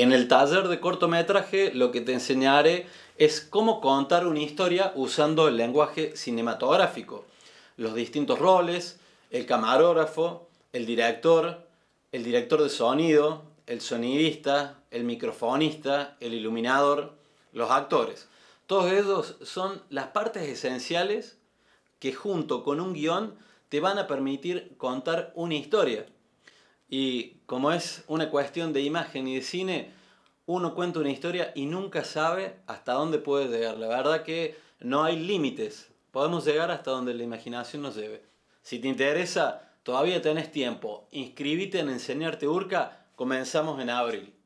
En el taller de cortometraje lo que te enseñaré es cómo contar una historia usando el lenguaje cinematográfico, los distintos roles, el camarógrafo, el director, el director de sonido, el sonidista, el microfonista, el iluminador, los actores. Todos ellos son las partes esenciales que junto con un guión te van a permitir contar una historia. Y como es una cuestión de imagen y de cine, uno cuenta una historia y nunca sabe hasta dónde puede llegar. La verdad que no hay límites. Podemos llegar hasta donde la imaginación nos lleve. Si te interesa, todavía tenés tiempo. inscríbete en Enseñarte Urca. Comenzamos en abril.